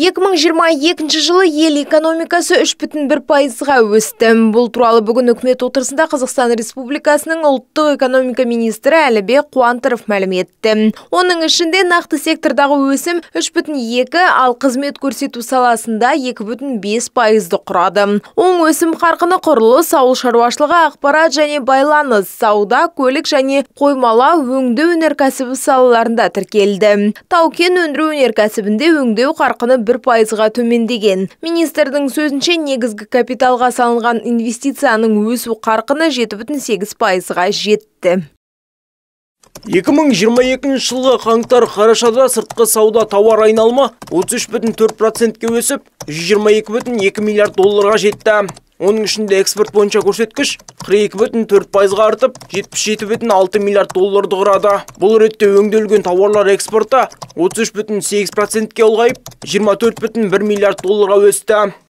2022 жылы ел экономикасы 3,1 пайызға өсті. Бұл туралы бүгін үкмет отырсында Қазақстан Республикасының ұлттық экономика министрі әлібе Қуантыров мәлім етті. Оның ішінде нақты сектордағы өсім 3,2, ал қызмет көрсету саласында 2,5 пайызды құрады. Оң өсім қарқыны құрылыс, ауыл шаруашылығы, ақпарат және байланыс, сауда, көлік және қоймала өңдеу өнеркәсібі салаларында тіркелді. тау өндіру өнеркәсібінде өңдеу қарқыны бір пайызға төмендеген министрдің сөзінше негізгі капиталға салынған инвестицияның өсу қарқыны жеті бүтін сегіз пайызға жетті 2022 жылғы қаңтар қарашада сыртқы сауда тауар айналымы 33,4 процентке өсіп 122,2 миллиард долларға жетті оның ішінде экспорт бойынша көрсеткіш 42,4%-ға артып, 77,6 миллиард долларды құрады. Бұл ретте өңделген тауарлар экспорта 33,8%-ке ұлғайып, 24,1 миллиард долларға өсті.